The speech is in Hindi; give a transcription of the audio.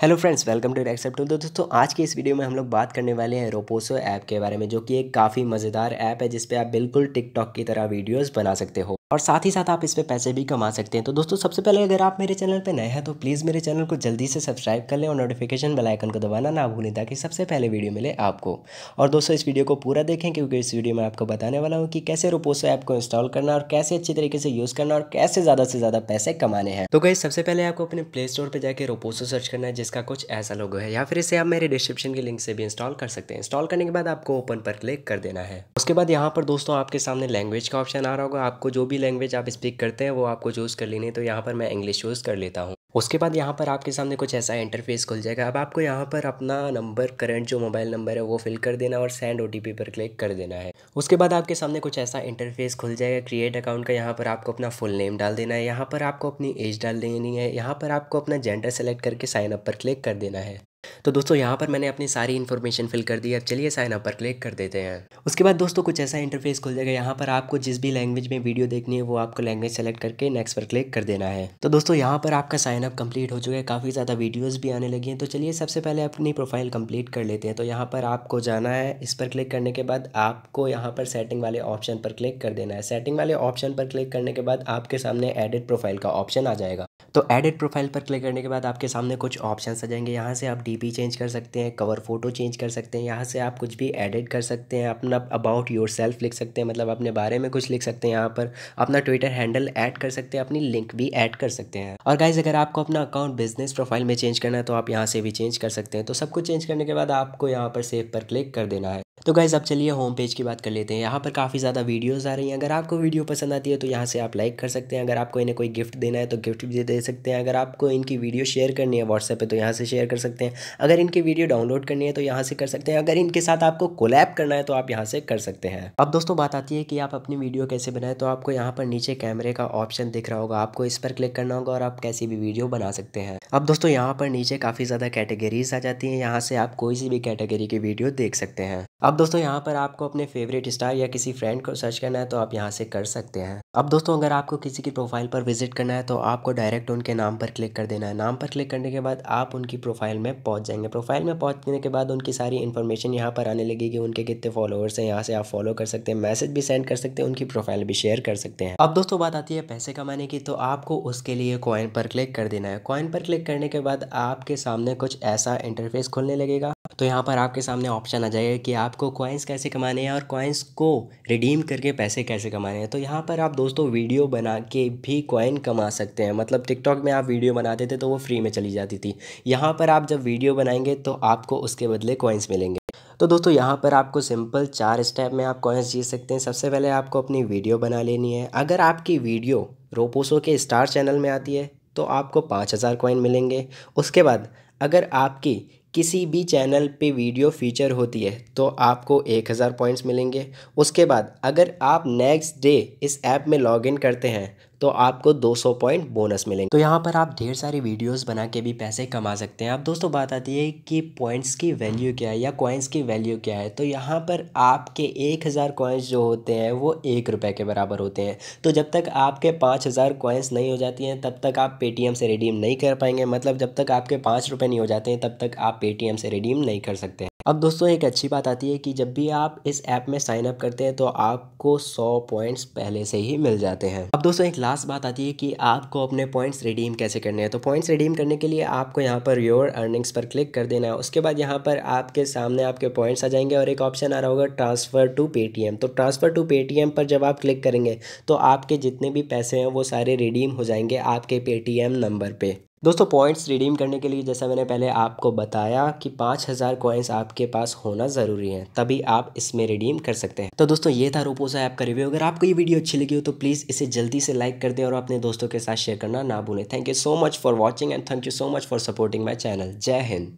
hello friends welcome to accept तो दोस्तों आज के इस वीडियो में हम लोग बात करने वाले हैं रोपोसो ऐप के बारे में जो कि एक काफ़ी मज़ेदार ऐप है जिसपे आप बिल्कुल टिकटॉक की तरह वीडियोस बना सकते हो और साथ ही साथ आप इस पर पैसे भी कमा सकते हैं तो दोस्तों सबसे पहले अगर आप मेरे चैनल पर नए हैं तो प्लीज़ मेरे चैनल को जल्दी से सब्सक्राइब कर लें और नोटिफिकेशन बेल आइकन को दबाना ना भूलें ताकि सबसे पहले वीडियो मिले आपको और दोस्तों इस वीडियो को पूरा देखें क्योंकि इस वीडियो में आपको बताने वाला हूँ कि कैसे रोपोसो ऐप को इंस्टॉल करना और कैसे अच्छी तरीके से यूज़ करना और कैसे ज़्यादा से ज़्यादा पैसे कमाने हैं तो गई सबसे पहले आपको अपने प्ले स्टोर पर जाकर रोपोसो सर्च करना है जिसका कुछ ऐसा लोगो है या फिर इसे आप मेरे डिस्क्रिप्शन के लिंक से भी इंस्टॉल कर सकते हैं इंस्टॉल करने के बाद आपको ओपन पर क्लिक कर देना है उसके बाद यहाँ पर दोस्तों आपके सामने लैंग्वेज का ऑप्शन आ रहा होगा आपको जो भी भी लैंग्वेज आप स्पीक करते हैं वो आपको चूज़ कर लेनी है तो यहाँ पर मैं इंग्लिश चूज़ कर लेता हूँ उसके बाद यहाँ पर आपके सामने कुछ ऐसा इंटरफेस खुल जाएगा अब आपको यहाँ पर अपना नंबर करंट जो मोबाइल नंबर है वो फिल कर देना और सेंड ओ पर क्लिक कर देना है उसके बाद आपके सामने कुछ ऐसा इंटरफेस खुल जाएगा क्रिएट अकाउंट का यहाँ पर आपको अपना फुल नेम डाल देना है यहाँ पर आपको अपनी एज डाल देनी है यहाँ पर आपको अपना जेंडर सेलेक्ट करके साइन अप पर क्लिक कर देना है तो दोस्तों यहाँ पर मैंने अपनी सारी इन्फॉर्मेशन फिल कर दी अब चलिए साइन अप पर क्लिक कर देते हैं उसके बाद दोस्तों कुछ ऐसा इंटरफेस खुल जाएगा यहाँ पर आपको जिस भी लैंग्वेज में वीडियो देखनी है वो आपको लैंग्वेज सेलेक्ट करके नेक्स्ट पर क्लिक कर देना है तो दोस्तों यहाँ पर आपका साइन अप कंप्लीट हो चुका है काफ़ी ज़्यादा वीडियोज़ भी आने लगी हैं तो चलिए सबसे पहले अपनी प्रोफाइल कंप्लीट कर लेते हैं तो यहाँ पर आपको जाना है इस पर क्लिक करने के बाद आपको यहाँ पर सेटिंग वाले ऑप्शन पर क्लिक कर देना है सेटिंग वाले ऑप्शन पर क्लिक करने के बाद आपके सामने एडिट प्रोफाइल का ऑप्शन आ जाएगा तो एडिट प्रोफाइल पर क्लिक करने के बाद आपके सामने कुछ ऑप्शन आ जाएंगे यहाँ से आप डी चेंज कर सकते हैं कवर फोटो चेंज कर सकते हैं यहाँ से आप कुछ भी एडिट कर सकते हैं अपना अबाउट योर सेल्फ लिख सकते हैं मतलब अपने बारे में कुछ लिख सकते हैं यहाँ पर अपना ट्विटर हैंडल ऐड कर सकते हैं अपनी लिंक भी ऐड कर सकते हैं और गाइज अगर आपको अपना अकाउंट बिजनेस प्रोफाइल में चेंज करना है तो आप यहाँ से भी चेंज कर सकते हैं तो सब कुछ चेंज करने के बाद आपको यहाँ पर सेव पर क्लिक कर देना है तो गाइज़ अब चलिए होम पेज की बात कर लेते हैं यहाँ पर काफ़ी ज़्यादा वीडियोस आ रही हैं अगर आपको वीडियो पसंद आती है तो यहाँ से आप लाइक कर सकते हैं अगर आपको इन्हें कोई गिफ्ट देना है तो गिफ्ट भी दे सकते हैं अगर आपको इनकी वीडियो शेयर करनी है व्हाट्सएप पे तो यहाँ से शेयर कर सकते हैं अगर इनकी वीडियो डाउनलोड करनी है तो यहाँ से कर सकते हैं अगर इनके साथ आपको कोलैप करना है तो आप यहाँ से कर सकते हैं अब दोस्तों बात आती है कि आप अपनी वीडियो कैसे बनाएं तो आपको यहाँ पर नीचे कैमरे का ऑप्शन दिख रहा होगा आपको इस पर क्लिक करना होगा और आप कैसी भी वीडियो बना सकते हैं अब दोस्तों यहाँ पर नीचे काफ़ी ज़्यादा कैटेगरीज आ जाती हैं यहाँ से आप कोई सी भी कैटेगरी की वीडियो देख सकते हैं अब दोस्तों यहाँ पर आपको अपने फेवरेट स्टार या किसी फ्रेंड को सर्च करना है तो आप यहाँ से कर सकते हैं अब दोस्तों अगर आपको किसी की प्रोफाइल पर विजिट करना है तो आपको डायरेक्ट उनके नाम पर क्लिक कर देना है नाम पर क्लिक करने के बाद आप उनकी प्रोफाइल में पहुँच जाएंगे प्रोफाइल में पहुँचने के बाद उनकी सारी इन्फॉर्मेशन यहाँ पर आने लगेगी उनके कितने फॉलोअर्स हैं यहाँ से आप फॉलो कर सकते हैं मैसेज भी सेंड कर सकते हैं उनकी प्रोफाइल भी शेयर कर सकते हैं अब दोस्तों बात आती है पैसे कमाने की तो आपको उसके लिए कॉइन पर क्लिक कर देना है कॉइन पर क्लिक करने के बाद आपके सामने कुछ ऐसा इंटरफेस खुलने लगेगा तो यहाँ पर आपके सामने ऑप्शन आ जाएगा कि आपको कॉइन्स कैसे कमाने हैं और कॉइन्स को रिडीम करके पैसे कैसे कमाने हैं तो यहाँ पर आप दोस्तों वीडियो बना के भी कॉइन कमा सकते हैं मतलब टिकटॉक में आप वीडियो बनाते थे तो वो फ्री में चली जाती थी यहाँ पर आप जब वीडियो बनाएंगे तो आपको उसके बदले कॉइन्स मिलेंगे तो दोस्तों यहाँ पर आपको सिंपल चार स्टेप में आप कॉइन्स जीत सकते हैं सबसे पहले आपको अपनी वीडियो बना लेनी है अगर आपकी वीडियो रोपोसो के स्टार चैनल में आती है तो आपको पाँच हज़ार कॉइन मिलेंगे उसके बाद अगर आपकी किसी भी चैनल पे वीडियो फीचर होती है तो आपको एक हज़ार पॉइंट्स मिलेंगे उसके बाद अगर आप नेक्स्ट डे इस ऐप में लॉगिन करते हैं तो आपको 200 पॉइंट बोनस मिलेंगे तो यहाँ पर आप ढेर सारी वीडियोस बना के भी पैसे कमा सकते हैं अब दोस्तों बात आती है कि पॉइंट्स की वैल्यू क्या है या कॉइन्स की वैल्यू क्या है तो यहाँ पर आपके एक हज़ार कॉइन्स जो होते हैं वो एक रुपये के बराबर होते हैं तो जब तक आपके पाँच हज़ार कॉइन्स नहीं हो जाती हैं तब तक आप पेटीएम से रिडीम नहीं कर पाएंगे मतलब जब तक आपके पाँच रुपये नहीं हो जाते हैं तब तक आप पेटीएम से रिडीम नहीं कर सकते अब दोस्तों एक अच्छी बात आती है कि जब भी आप इस ऐप में साइन अप करते हैं तो आपको 100 पॉइंट्स पहले से ही मिल जाते हैं अब दोस्तों एक लास्ट बात आती है कि आपको अपने पॉइंट्स रिडीम कैसे करने हैं तो पॉइंट्स रिडीम करने के लिए आपको यहाँ पर योर अर्निंग्स पर क्लिक कर देना है उसके बाद यहाँ पर आपके सामने आपके पॉइंट्स आ जाएंगे और एक ऑप्शन आ रहा होगा ट्रांसफ़र टू पेटीएम तो ट्रांसफ़र टू पेटीएम पर जब आप क्लिक करेंगे तो आपके जितने भी पैसे हैं वो सारे रिडीम हो जाएंगे आपके पेटीएम नंबर पर दोस्तों पॉइंट्स रिडीम करने के लिए जैसा मैंने पहले आपको बताया कि पाँच हज़ार कॉइन्स आपके पास होना ज़रूरी है तभी आप इसमें रिडीम कर सकते हैं तो दोस्तों ये था रोपोसा ऐप का रिव्यू अगर आपको ये वीडियो अच्छी लगी हो तो प्लीज़ इसे जल्दी से लाइक कर दें और अपने दोस्तों के साथ शेयर करना ना भूलें thank you so much for watching and thank you so much for supporting my channel Jai Hind